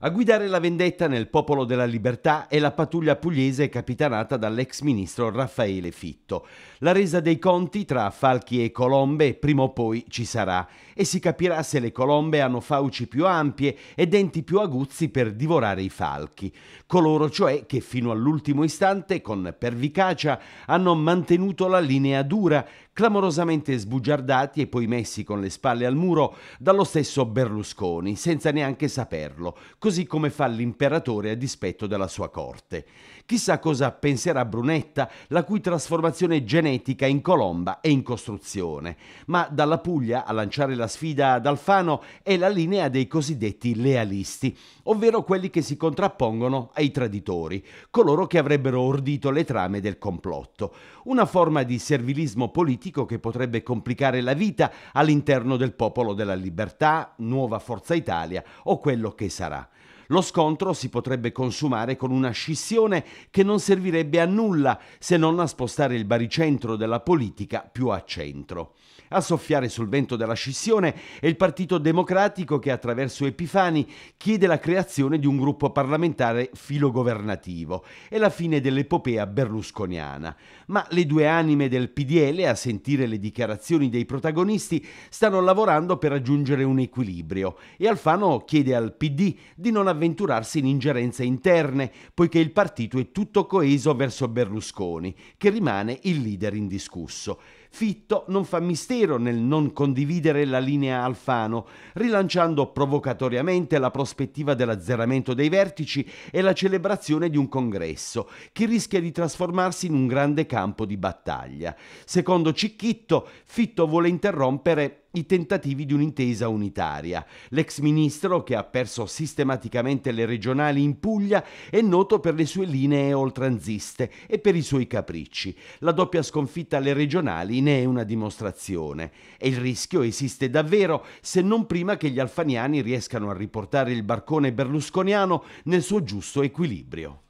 A guidare la vendetta nel Popolo della Libertà è la pattuglia pugliese capitanata dall'ex ministro Raffaele Fitto. La resa dei conti tra falchi e colombe prima o poi ci sarà e si capirà se le colombe hanno fauci più ampie e denti più aguzzi per divorare i falchi, coloro cioè che fino all'ultimo istante con pervicacia hanno mantenuto la linea dura clamorosamente sbugiardati e poi messi con le spalle al muro dallo stesso Berlusconi, senza neanche saperlo, così come fa l'imperatore a dispetto della sua corte. Chissà cosa penserà Brunetta, la cui trasformazione genetica in colomba è in costruzione, ma dalla Puglia a lanciare la sfida ad Alfano è la linea dei cosiddetti lealisti, ovvero quelli che si contrappongono ai traditori, coloro che avrebbero ordito le trame del complotto, una forma di servilismo politico politico che potrebbe complicare la vita all'interno del Popolo della Libertà, Nuova Forza Italia o quello che sarà. Lo scontro si potrebbe consumare con una scissione che non servirebbe a nulla se non a spostare il baricentro della politica più a centro. A soffiare sul vento della scissione è il Partito Democratico che attraverso Epifani chiede la creazione di un gruppo parlamentare filogovernativo e la fine dell'epopea berlusconiana. Ma le due anime del PDL, a sentire le dichiarazioni dei protagonisti, stanno lavorando per raggiungere un equilibrio e Alfano chiede al PD di non avere avventurarsi in ingerenze interne, poiché il partito è tutto coeso verso Berlusconi, che rimane il leader indiscusso. Fitto non fa mistero nel non condividere la linea Alfano, rilanciando provocatoriamente la prospettiva dell'azzeramento dei vertici e la celebrazione di un congresso, che rischia di trasformarsi in un grande campo di battaglia. Secondo Cicchitto, Fitto vuole interrompere i tentativi di un'intesa unitaria. L'ex ministro, che ha perso sistematicamente le regionali in Puglia, è noto per le sue linee oltranziste e per i suoi capricci. La doppia sconfitta alle regionali ne è una dimostrazione. E il rischio esiste davvero se non prima che gli alfaniani riescano a riportare il barcone berlusconiano nel suo giusto equilibrio.